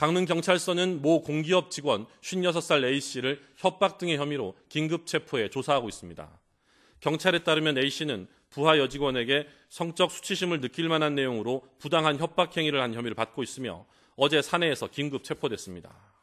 강릉 경찰서는 모 공기업 직원 56살 A씨를 협박 등의 혐의로 긴급 체포해 조사하고 있습니다. 경찰에 따르면 A씨는 부하 여직원에게 성적 수치심을 느낄 만한 내용으로 부당한 협박 행위를 한 혐의를 받고 있으며 어제 사내에서 긴급 체포됐습니다.